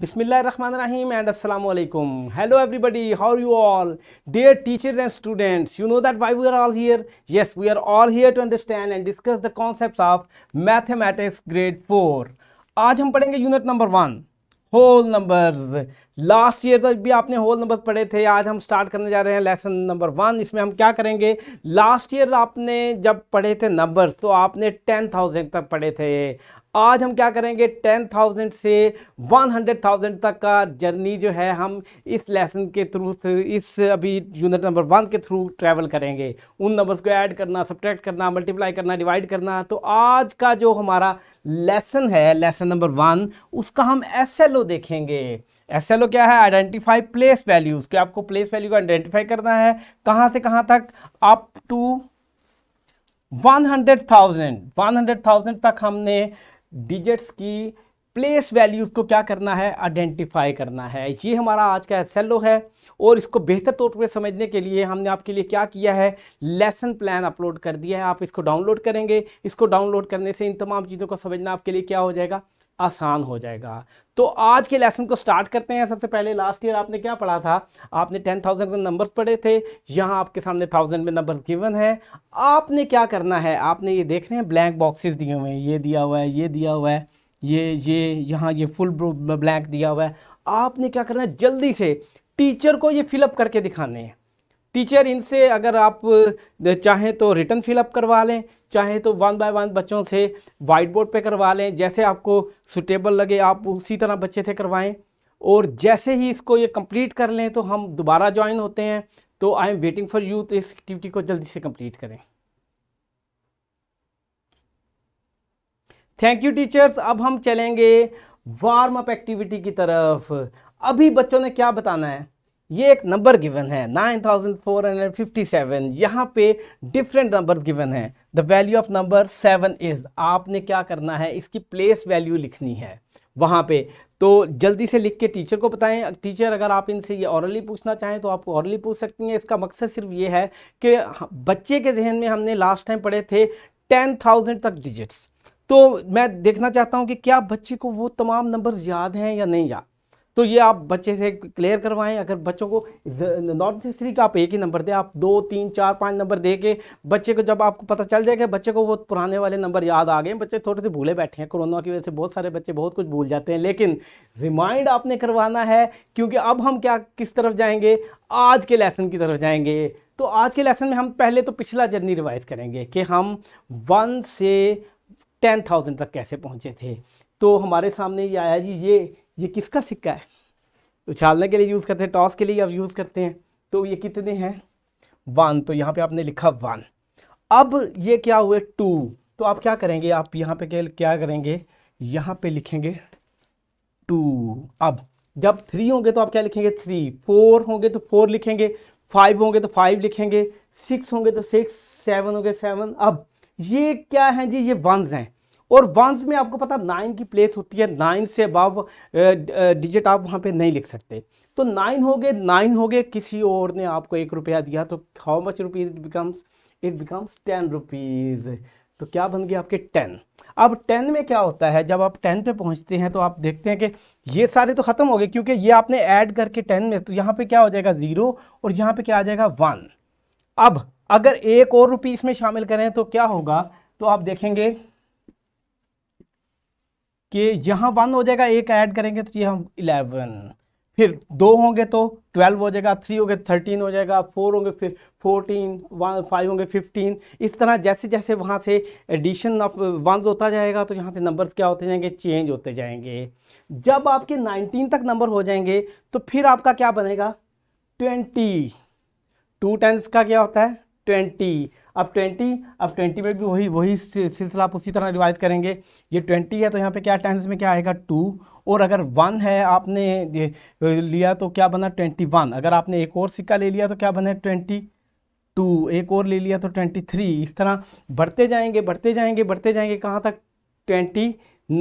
बिस्मिल्लाहिर्रहमानिर्रहीम एंड अस्सलाम वालेकुम hello everybody how are you all dear teachers and students you know that why we are all here yes we are all here to understand and discuss the concepts of mathematics grade four आज हम पढ़ेंगे unit number one whole number last year तक भी आपने whole number पढ़े थे आज हम स्टार्ट करने जा रहे हैं लेसन नंबर वन इसमें हम क्या करेंगे लास्ट ईयर आपने जब पढ़े थे नंबर्स तो आपने टेन थाउजेंड तक पढ़े थे आज हम क्या करेंगे टेन थाउजेंड से वन हंड्रेड थाउजेंड तक का जर्नी जो है हम इस लेसन के थ्रू इस अभी यूनिट नंबर वन के थ्रू ट्रैवल करेंगे उन नंबर्स को ऐड करना सब्ट्रैक्ट करना मल्टीप्लाई करना डिवाइड करना तो आज का जो हमारा लेसन है लेसन नंबर वन उसका हम एस देखेंगे एस क्या है आइडेंटिफाई प्लेस वैल्यूज़ क्या आपको प्लेस वैल्यू को आइडेंटिफाई करना है कहाँ से कहाँ तक up to one hundred thousand one hundred thousand तक हमने डिजिट्स की प्लेस वैल्यूज़ को क्या करना है आइडेंटिफाई करना है ये हमारा आज का एस है और इसको बेहतर तौर पर समझने के लिए हमने आपके लिए क्या किया है लेसन प्लान अपलोड कर दिया है आप इसको डाउनलोड करेंगे इसको डाउनलोड करने से इन तमाम चीज़ों को समझना आपके लिए क्या हो जाएगा आसान हो जाएगा तो आज के लेसन को स्टार्ट करते हैं सबसे पहले लास्ट ईयर आपने क्या पढ़ा था आपने टेन थाउजेंड में नंबर पढ़े थे यहाँ आपके सामने थाउजेंड में नंबर गिवन है आपने क्या करना है आपने ये देख रहे हैं ब्लैंक बॉक्सेस दिए हुए हैं ये दिया हुआ है ये दिया हुआ है ये ये यहाँ ये फुल ब्लैंक दिया हुआ है आपने क्या करना है जल्दी से टीचर को ये फिलअप करके दिखाने हैं टीचर इनसे अगर आप चाहें तो रिटर्न फिलअप करवा लें चाहें तो वन बाय वन बच्चों से वाइट बोर्ड पर करवा लें जैसे आपको सुटेबल लगे आप उसी तरह बच्चे से करवाएं और जैसे ही इसको ये कंप्लीट कर लें तो हम दोबारा ज्वाइन होते हैं तो I am waiting for you तो इस एक्टिविटी को जल्दी से कंप्लीट करें थैंक यू टीचर्स अब हम चलेंगे वार्म अप एक्टिविटी की तरफ अभी बच्चों ने क्या बताना है ये एक नंबर गिवन है 9457 यहाँ पे डिफरेंट नंबर गिवन है the value of number seven is आपने क्या करना है इसकी प्लेस वैल्यू लिखनी है वहाँ पे तो जल्दी से लिख के टीचर को बताएं टीचर अगर आप इनसे ये औरली पूछना चाहें तो आप औरली पूछ सकती हैं इसका मकसद सिर्फ ये है कि बच्चे के जहन में हमने लास्ट टाइम पढ़े थे टेन थाउजेंड तक डिजिट्स तो मैं देखना चाहता हूँ कि क्या बच्चे को वो तमाम नंबर्स याद हैं या नहीं याद तो ये आप बच्चे से क्लियर करवाएं अगर बच्चों को नॉर्थ हिस्ट्री का आप एक ही नंबर दें आप दो तीन चार पाँच नंबर दे के बच्चे को जब आपको पता चल जाएगा बच्चे को वो पुराने वाले नंबर याद आ गए बच्चे थोड़े से भूले बैठे हैं कोरोना की वजह से बहुत सारे बच्चे बहुत कुछ भूल जाते हैं लेकिन रिमाइंड आपने करवाना है क्योंकि अब हम क्या किस तरफ जाएंगे आज के लेसन की तरफ जाएंगे तो आज के लेसन में हम पहले तो पिछला जर्नी रिवाइज करेंगे कि हम वन से टेन थाउजेंड तक कैसे पहुँचे थे तो हमारे सामने ये आया जी ये ये किसका सिक्का है उछालने के लिए यूज़ करते हैं टॉस के लिए आप यूज़ करते हैं तो ये कितने हैं वन तो यहाँ पे आपने लिखा वन अब ये क्या हुए टू तो आप क्या करेंगे आप यहाँ पे क्या करेंगे यहाँ पे लिखेंगे टू अब जब थ्री होंगे तो आप क्या लिखेंगे थ्री फोर होंगे तो फोर लिखेंगे फाइव होंगे तो फाइव लिखेंगे सिक्स होंगे तो सिक्स सेवन होंगे सेवन अब ये क्या है जी ये वंस हैं और वंस में आपको पता नाइन की प्लेस होती है नाइन से अब डिजिट आप वहाँ पे नहीं लिख सकते तो नाइन हो गए नाइन हो गए किसी और ने आपको एक रुपया दिया तो how much rupees it becomes it becomes ten rupees तो क्या बन गया आपके टेन अब टेन में क्या होता है जब आप टेन पे पहुंचते हैं तो आप देखते हैं कि ये सारे तो ख़त्म हो गए क्योंकि ये आपने ऐड करके टेन में तो यहाँ पे क्या हो जाएगा ज़ीरो और यहाँ पे क्या आ जाएगा वन अब अगर एक और रुपीज़ इसमें शामिल करें तो क्या होगा तो आप देखेंगे कि यहाँ वन हो जाएगा एक ऐड करेंगे तो ये हम इलेवन फिर दो होंगे तो ट्वेल्व हो जाएगा थ्री होंगे थर्टीन तो हो जाएगा फोर होंगे फिर फोर्टीन वन फाइव होंगे फिफ्टीन इस तरह जैसे जैसे वहाँ से एडिशन ऑफ वन होता जाएगा तो यहाँ से नंबर क्या होते जाएंगे चेंज होते जाएंगे जब आपके नाइनटीन तक नंबर हो जाएंगे तो फिर आपका क्या बनेगा ट्वेंटी टू टेंस का क्या होता है ट्वेंटी अब ट्वेंटी अब ट्वेंटी में भी वही वही सिलसिला आप उसी तरह रिवाइज करेंगे ये ट्वेंटी है तो यहाँ पे क्या टेंस में क्या आएगा टू और अगर वन है आपने लिया तो क्या बना ट्वेंटी वन अगर आपने एक और सिक्का ले लिया तो क्या बना ट्वेंटी टू एक और ले लिया तो ट्वेंटी थ्री इस तरह बढ़ते जाएंगे बढ़ते जाएंगे बढ़ते जाएंगे कहाँ तक ट्वेंटी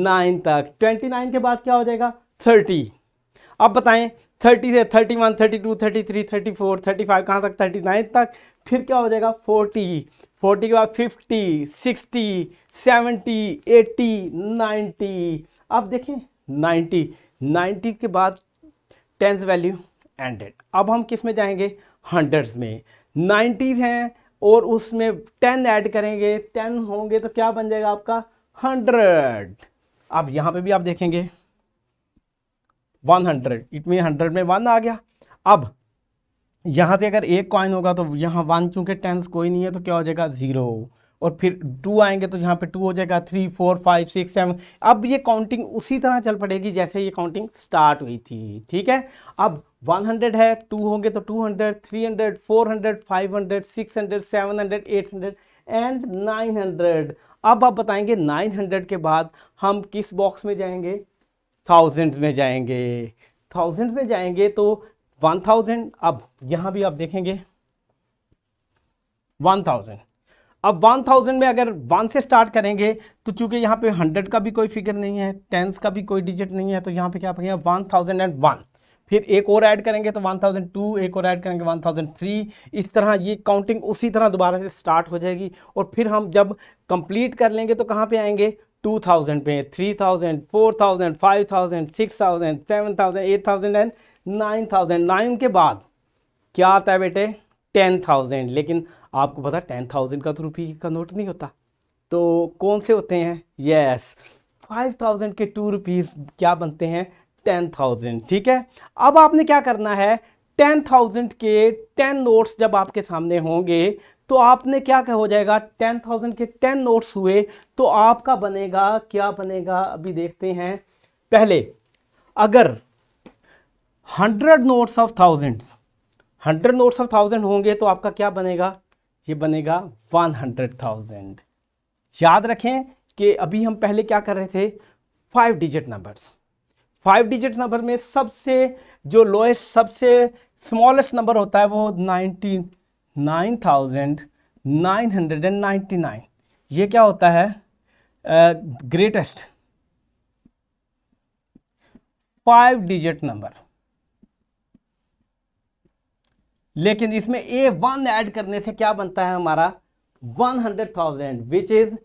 नाइन तक ट्वेंटी नाइन के बाद क्या हो जाएगा थर्टी अब बताएं थर्टी से thirty one thirty two thirty three thirty four thirty five कहाँ तक थर्टी नाइन तक फिर क्या हो जाएगा फोर्टी फोर्टी के बाद fifty sixty seventy eighty ninety अब देखें नाइन्टी नाइन्टी के बाद टेंस वैल्यू एंडेड अब हम किस में जाएंगे हंड्रेड्स में नाइन्टीज़ हैं और उसमें टेन ऐड करेंगे टेन होंगे तो क्या बन जाएगा आपका हंड्रेड अब यहाँ पे भी आप देखेंगे one hundred it mean hundred में वन आ गया अब यहाँ से अगर एक कॉइन होगा तो यहाँ वन चूँकि टेंस कोई नहीं है तो क्या हो जाएगा ज़ीरो और फिर टू आएंगे तो यहाँ पे टू हो जाएगा three four five six seven अब ये काउंटिंग उसी तरह चल पड़ेगी जैसे ये काउंटिंग स्टार्ट हुई थी ठीक है अब वन हंड्रेड है टू होंगे तो two hundred hundred hundred three four five hundred six hundred seven hundred eight hundred and nine hundred अब आप बताएंगे नाइन हंड्रेड के बाद हम किस बॉक्स में जाएंगे थाउजेंड में जाएंगे थाउजेंड में जाएंगे तो वन थाउजेंड अब यहां भी आप देखेंगे वन थाउजेंड अब वन थाउजेंड में अगर वन से स्टार्ट करेंगे तो चूंकि यहां पे हंड्रेड का भी कोई फिगर नहीं है टेंस का भी कोई डिजिट नहीं है तो यहाँ पे क्या पड़ेगा वन थाउजेंड एंड वन फिर एक और ऐड करेंगे तो वन थाउजेंड टू एक और ऐड करेंगे वन थाउजेंड थ्री इस तरह ये काउंटिंग उसी तरह दोबारा से स्टार्ट हो जाएगी और फिर हम जब कंप्लीट कर लेंगे तो कहाँ पे आएंगे टू थाउजेंड पे three thousand four thousand five thousand six thousand seven thousand eight thousand and nine thousand nine के बाद क्या आता है बेटे टेन थाउजेंड लेकिन आपको पता टेन थाउजेंड का तो रुपये का नोट नहीं होता तो कौन से होते हैं यस फाइव थाउजेंड के टू रुपीज़ क्या बनते हैं टेन थाउजेंड ठीक है अब आपने क्या करना है टेन थाउजेंड के टेन नोट्स जब आपके सामने होंगे तो आपने क्या क्या हो जाएगा टेन थाउजेंड के टेन नोट्स हुए तो आपका बनेगा क्या बनेगा अभी देखते हैं पहले अगर hundred notes of thousands hundred notes of thousand होंगे तो आपका क्या बनेगा ये बनेगा वन हंड्रेड थाउजेंड याद रखें कि अभी हम पहले क्या कर रहे थे five digit numbers five digit number में सबसे जो लोएस्ट सबसे स्मॉलेस्ट नंबर होता है वो ninety nine thousand nine hundred and ninety nine ये क्या होता है ग्रेटेस्ट फाइव डिजिट नंबर लेकिन इसमें ए वन ऐड करने से क्या बनता है हमारा one hundred thousand which is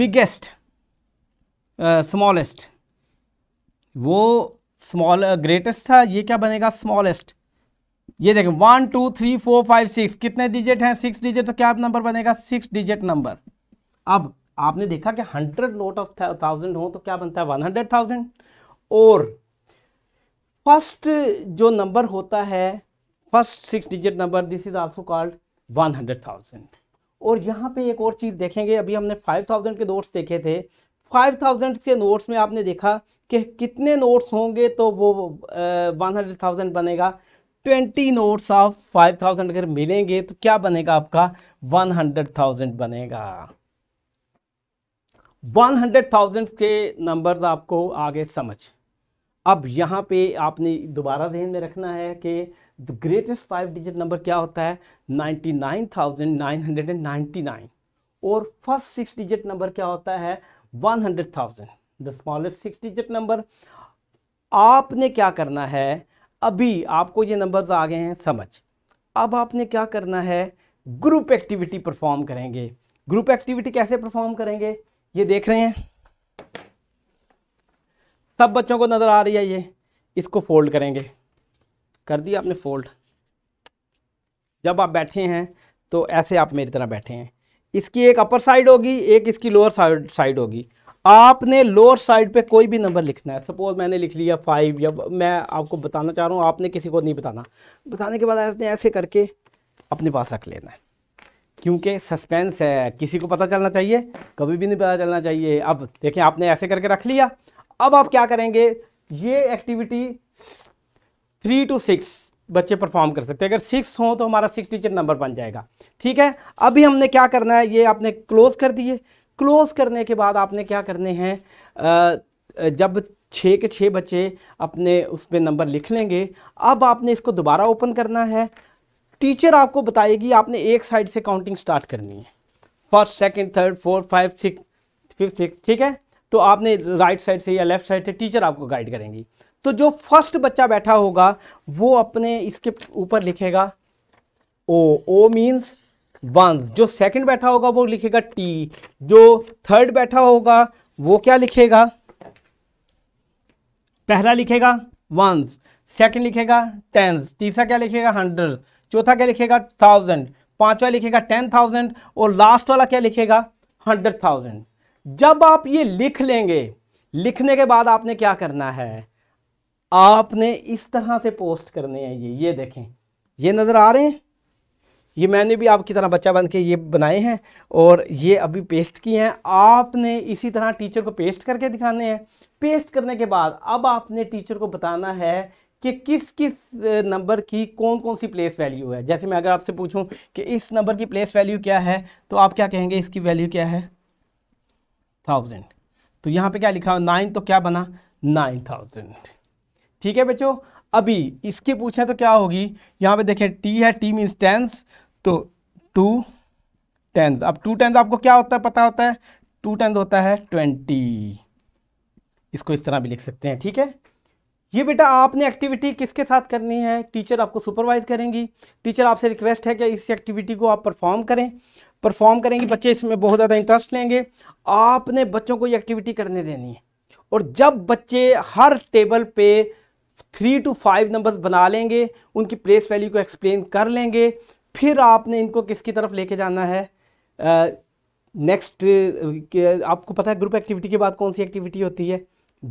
biggest smallest वो स्मॉल ग्रेटेस्ट uh, था ये क्या बनेगा स्मॉलेस्ट ये देखें one two three four five six कितने डिजिट हैं सिक्स डिजिट तो क्या नंबर बनेगा सिक्स डिजिट नंबर अब आपने देखा कि हंड्रेड नोट ऑफ थाउजेंड हो तो क्या बनता है वन हंड्रेड थाउजेंड और फर्स्ट जो नंबर होता है first six digit number this is also called one hundred thousand और यहाँ पे एक और चीज़ देखेंगे अभी हमने फाइव थाउजेंड के नोट्स देखे थे फाइव थाउजेंड के नोट्स में आपने देखा कि कितने नोट्स होंगे तो वो वन हंड्रेड थाउजेंड बनेगा twenty notes of five thousand अगर मिलेंगे तो क्या बनेगा आपका वन हंड्रेड थाउजेंड बनेगा वन हंड्रेड थाउजेंड के नंबर आपको आगे समझ अब यहाँ पे आपने दोबारा ध्यान में रखना है कि the greatest five digit number क्या होता है ninety ninety nine nine thousand hundred and nine और फर्स्ट सिक्स डिजिट नंबर क्या होता है one hundred thousand the smallest six digit number आपने क्या करना है अभी आपको ये नंबर्स आ गए हैं समझ अब आपने क्या करना है ग्रुप एक्टिविटी परफॉर्म करेंगे ग्रुप एक्टिविटी कैसे परफॉर्म करेंगे ये देख रहे हैं सब बच्चों को नज़र आ रही है ये इसको फोल्ड करेंगे कर दिया आपने फोल्ड जब आप बैठे हैं तो ऐसे आप मेरी तरह बैठे हैं इसकी एक अपर साइड होगी एक इसकी लोअर साइड साइड होगी आपने लोअर साइड पे कोई भी नंबर लिखना है सपोज मैंने लिख लिया फाइव या मैं आपको बताना चाह रहा हूँ आपने किसी को नहीं बताना बताने के बाद आपने ऐसे करके अपने पास रख लेना है क्योंकि सस्पेंस है किसी को पता चलना चाहिए कभी भी नहीं पता चलना चाहिए अब देखें आपने ऐसे करके रख लिया अब आप क्या करेंगे ये एक्टिविटी थ्री टू सिक्स बच्चे परफॉर्म कर सकते हैं अगर सिक्स हो तो हमारा सिक्स टीचर नंबर बन जाएगा ठीक है अभी हमने क्या करना है ये आपने क्लोज कर दिए क्लोज करने के बाद आपने क्या करने हैं जब छः के छः बच्चे अपने उस पर नंबर लिख लेंगे अब आपने इसको दोबारा ओपन करना है टीचर आपको बताएगी आपने एक साइड से काउंटिंग स्टार्ट करनी है first second third fourth five six fifth six ठीक है तो आपने राइट साइड से या लेफ्ट साइड से टीचर आपको गाइड करेंगी तो जो फर्स्ट बच्चा बैठा होगा वो अपने इसके ऊपर लिखेगा ओ ओ मीन्स वंस जो सेकंड बैठा होगा वो लिखेगा टी जो थर्ड बैठा होगा वो क्या लिखेगा पहला लिखेगा वंस सेकंड लिखेगा टेंस तीसरा क्या लिखेगा हंड्रेड चौथा क्या लिखेगा थाउजेंड पांचवा लिखेगा टेन थाउजेंड और लास्ट वाला क्या लिखेगा हंड्रेड थाउजेंड जब आप ये लिख लेंगे लिखने के बाद आपने क्या करना है आपने इस तरह से पोस्ट करने हैं ये ये देखें ये नज़र आ रहे हैं ये मैंने भी आपकी तरह बच्चा बन के ये बनाए हैं और ये अभी पेस्ट किए हैं आपने इसी तरह टीचर को पेस्ट करके दिखाने हैं पेस्ट करने के बाद अब आपने टीचर को बताना है कि किस किस नंबर की कौन कौन सी प्लेस वैल्यू है जैसे मैं अगर आपसे पूछूं कि इस नंबर की प्लेस वैल्यू क्या है तो आप क्या कहेंगे इसकी वैल्यू क्या है थाउजेंड तो यहाँ पे क्या लिखा नाइन तो क्या बना नाइन थाउजेंड ठीक है बच्चों अभी इसके पूछें तो क्या होगी यहाँ पे देखें टी है टी मीन्स टेंस तो टू टेंस अब टू टेंस आपको क्या होता है पता होता है टू टेंस होता है ट्वेंटी इसको इस तरह भी लिख सकते हैं ठीक है ये बेटा आपने एक्टिविटी किसके साथ करनी है टीचर आपको सुपरवाइज करेंगी टीचर आपसे रिक्वेस्ट है कि इस एक्टिविटी को आप परफॉर्म करें परफॉर्म करेंगे बच्चे इसमें बहुत ज़्यादा इंटरेस्ट लेंगे आपने बच्चों को ये एक्टिविटी करने देनी है और जब बच्चे हर टेबल पे थ्री टू फाइव नंबर्स बना लेंगे उनकी प्लेस वैल्यू को एक्सप्लेन कर लेंगे फिर आपने इनको किसकी तरफ लेके जाना है नेक्स्ट uh, आपको पता है ग्रुप एक्टिविटी के बाद कौन सी एक्टिविटी होती है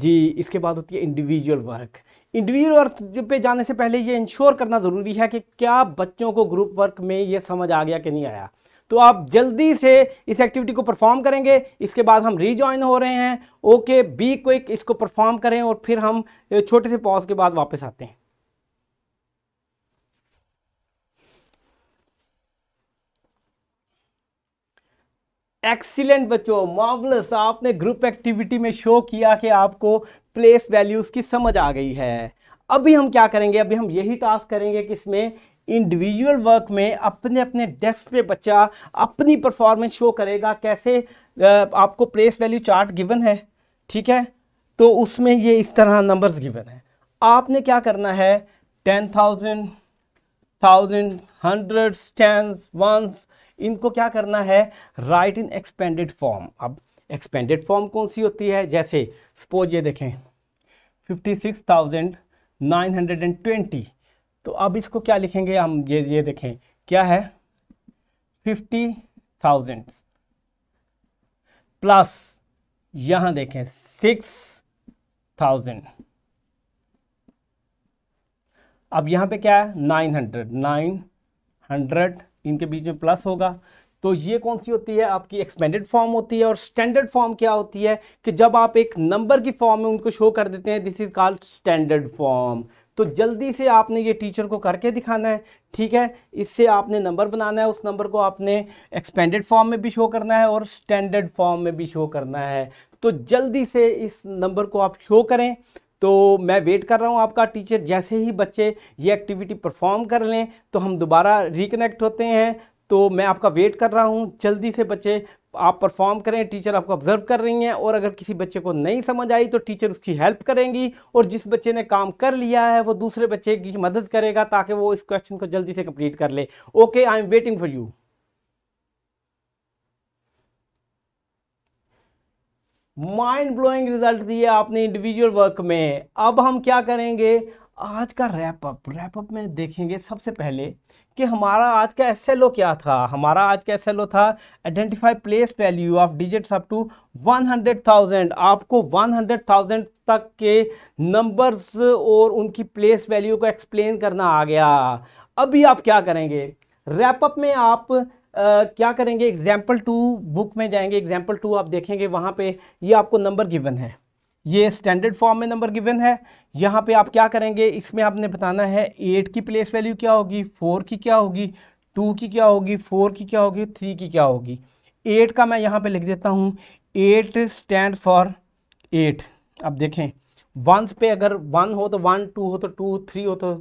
जी इसके बाद होती है इंडिविजुअल वर्क इंडिविजुअल वर्क पे जाने से पहले ये इंश्योर करना ज़रूरी है कि क्या बच्चों को ग्रुप वर्क में ये समझ आ गया कि नहीं आया तो आप जल्दी से इस एक्टिविटी को परफॉर्म करेंगे इसके बाद हम रीजॉइन हो रहे हैं ओके बी क्विक इसको परफॉर्म करें और फिर हम छोटे से पॉज के बाद वापस आते हैं एक्सीलेंट बच्चों मॉबलस आपने ग्रुप एक्टिविटी में शो किया कि आपको प्लेस वैल्यूज़ की समझ आ गई है अभी हम क्या करेंगे अभी हम यही टास्क करेंगे कि इसमें इंडिविजुअल वर्क में अपने अपने डेस्क पे बच्चा अपनी परफॉर्मेंस शो करेगा कैसे आपको प्लेस वैल्यू चार्ट गिवन है ठीक है तो उसमें ये इस तरह नंबर्स गिवन है आपने क्या करना है ten thousand thousand hundred tens ones इनको क्या करना है राइट इन एक्सपेंडेड फॉर्म अब एक्सपेंडेड फॉर्म कौन सी होती है जैसे सपोज ये देखें fifty six thousand nine hundred and twenty तो अब इसको क्या लिखेंगे हम ये ये देखें क्या है फिफ्टी थाउजेंड प्लस यहां देखें सिक्स थाउजेंड अब यहां पे क्या है नाइन हंड्रेड नाइन हंड्रेड इनके बीच में प्लस होगा तो ये कौन सी होती है आपकी एक्सपेंडेड फॉर्म होती है और स्टैंडर्ड फॉर्म क्या होती है कि जब आप एक नंबर की फॉर्म में उनको शो कर देते हैं this is called standard form तो जल्दी से आपने ये टीचर को करके दिखाना है ठीक है इससे आपने नंबर बनाना है उस नंबर को आपने एक्सपेंडेड फॉर्म में भी शो करना है और स्टैंडर्ड फॉर्म में भी शो करना है तो जल्दी से इस नंबर को आप शो करें तो मैं वेट कर रहा हूँ आपका टीचर जैसे ही बच्चे ये एक्टिविटी परफॉर्म कर लें तो हम दोबारा रिकनेक्ट होते हैं तो मैं आपका वेट कर रहा हूँ जल्दी से बच्चे आप परफॉर्म करें टीचर आपको ऑब्जर्व कर रही हैं और अगर किसी बच्चे को नहीं समझ आई तो टीचर उसकी हेल्प करेंगी और जिस बच्चे ने काम कर लिया है वो दूसरे बच्चे की मदद करेगा ताकि वो इस क्वेश्चन को जल्दी से कंप्लीट कर ले okay I am waiting for you mind blowing result दिया आपने इंडिविजुअल वर्क में अब हम क्या करेंगे आज का रैपअप रैपअप में देखेंगे सबसे पहले कि हमारा आज का एस क्या था हमारा आज का एस था identify place value of digits up to 100,000 आपको 100,000 तक के नंबर्स और उनकी प्लेस वैल्यू को एक्सप्लेन करना आ गया अभी आप क्या करेंगे रैपअप में आप Uh, क्या करेंगे एग्जाम्पल टू बुक में जाएंगे एग्जाम्पल टू आप देखेंगे वहाँ पे ये आपको नंबर गिवन है ये स्टैंडर्ड फॉर्म में नंबर गिवन है यहाँ पे आप क्या करेंगे इसमें आपने बताना है एट की प्लेस वैल्यू क्या होगी फोर की क्या होगी टू की क्या होगी फोर की क्या होगी थ्री की क्या होगी एट का मैं यहाँ पे लिख देता हूँ एट स्टैंड फॉर एट अब देखें वंस पे अगर वन हो तो वन टू हो तो टू थ्री हो तो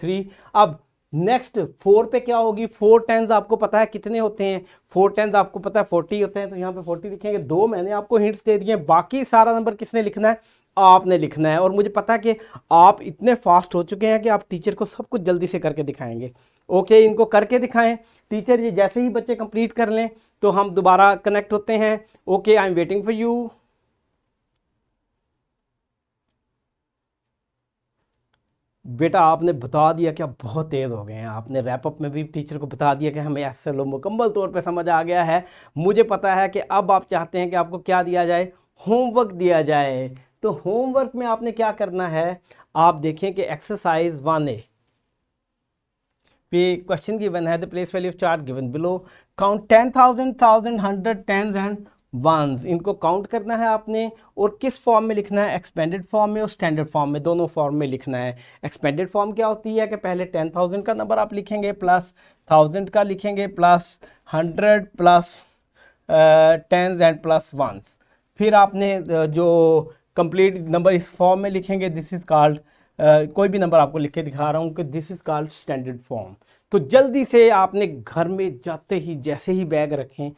थ्री अब नेक्स्ट फोर पे क्या होगी फोर टेंस आपको पता है कितने होते हैं फोर टेंस आपको पता है फोर्टी होते हैं तो यहाँ पे फोर्टी लिखेंगे दो मैंने आपको हिंट्स दे दिए बाकी सारा नंबर किसने लिखना है आपने लिखना है और मुझे पता है कि आप इतने फास्ट हो चुके हैं कि आप टीचर को सब कुछ जल्दी से करके दिखाएंगे ओके इनको करके दिखाएं टीचर ये जैसे ही बच्चे कंप्लीट कर लें तो हम दोबारा कनेक्ट होते हैं okay I am waiting for you बेटा आपने बता दिया कि आप बहुत तेज़ हो गए हैं आपने रैपअप में भी टीचर को बता दिया कि हमें ऐसे लोग मुकम्मल तौर पे समझ आ गया है मुझे पता है कि अब आप चाहते हैं कि आपको क्या दिया जाए होमवर्क दिया जाए तो होमवर्क में आपने क्या करना है आप देखें कि एक्सरसाइज वन ए पे क्वेश्चन गिवन है the place value of chart given below count ten thousand thousand hundred tens and ones इनको काउंट करना है आपने और किस फॉर्म में लिखना है एक्सपेंडेड फॉर्म में और स्टैंडर्ड फॉर्म में दोनों फॉर्म में लिखना है एक्सपेंडेड फॉर्म क्या होती है कि पहले टेन थाउजेंड का नंबर आप लिखेंगे प्लस थाउजेंड का लिखेंगे plus hundred plus tens and plus ones फिर आपने जो कंप्लीट नंबर इस फॉर्म में लिखेंगे दिस इज़ कॉल्ड कोई भी नंबर आपको लिख के दिखा रहा हूँ कि this is called standard form तो जल्दी से आपने घर में जाते ही जैसे ही बैग रखें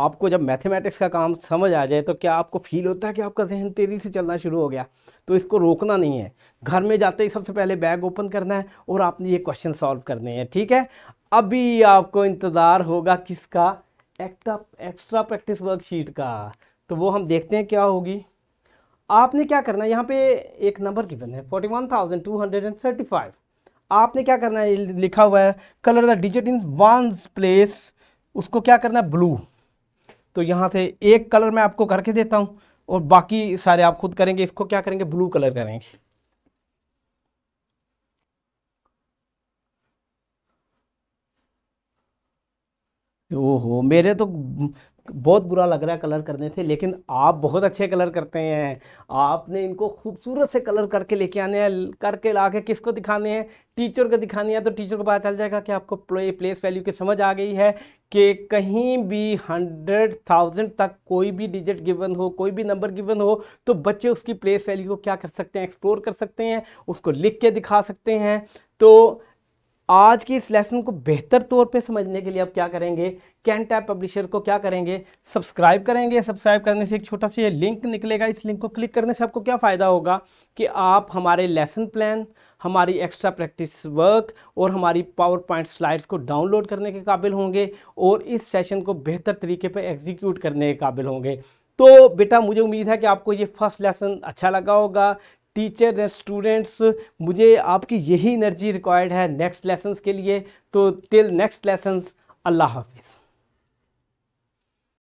आपको जब मैथमेटिक्स का काम समझ आ जाए तो क्या आपको फील होता है कि आपका जहन तेज़ी से चलना शुरू हो गया तो इसको रोकना नहीं है घर में जाते ही सबसे पहले बैग ओपन करना है और आपने ये क्वेश्चन सॉल्व करने हैं ठीक है अभी आपको इंतज़ार होगा किसका एक्टा एक्स्ट्रा प्रैक्टिस वर्कशीट का तो वो हम देखते हैं क्या होगी आपने क्या करना है यहाँ पे एक नंबर गिवन है forty one thousand two hundred and thirty five आपने क्या करना है लिखा हुआ है colour the digit in one place उसको क्या करना है ब्लू तो यहाँ से एक कलर मैं आपको करके देता हूँ और बाकी सारे आप खुद करेंगे इसको क्या करेंगे ब्लू कलर करेंगे ओहो मेरे तो बहुत बुरा लग रहा है कलर करने से लेकिन आप बहुत अच्छे कलर करते हैं आपने इनको खूबसूरत से कलर करके लेके आने हैं करके ला के किसको दिखाने हैं टीचर को दिखाने हैं तो टीचर को पता चल जाएगा कि आपको प्लेस वैल्यू की समझ आ गई है कि कहीं भी हंड्रेड थाउजेंड तक कोई भी डिजिट गिवन हो कोई भी नंबर गिवन हो तो बच्चे उसकी प्लेस वैल्यू को क्या कर सकते हैं एक्सप्लोर कर सकते हैं उसको लिख के दिखा सकते हैं तो आज के इस लेसन को बेहतर तौर पे समझने के लिए आप क्या करेंगे कैन टैप पब्लिशर को क्या करेंगे सब्सक्राइब करेंगे सब्सक्राइब करने से एक छोटा सा ये लिंक निकलेगा इस लिंक को क्लिक करने से आपको क्या फ़ायदा होगा कि आप हमारे लेसन प्लान हमारी एक्स्ट्रा प्रैक्टिस वर्क और हमारी पावर पॉइंट स्लाइड्स को डाउनलोड करने के काबिल होंगे और इस सेशन को बेहतर तरीके पर एग्जीक्यूट करने के काबिल होंगे तो बेटा मुझे उम्मीद है कि आपको ये फर्स्ट लेसन अच्छा लगा होगा टीचर एंड स्टूडेंट्स मुझे आपकी यही एनर्जी रिक्वायर्ड है नेक्स्ट लेसन्स के लिए तो टिल नेक्स्ट लेसन्स अल्लाह हाफिज़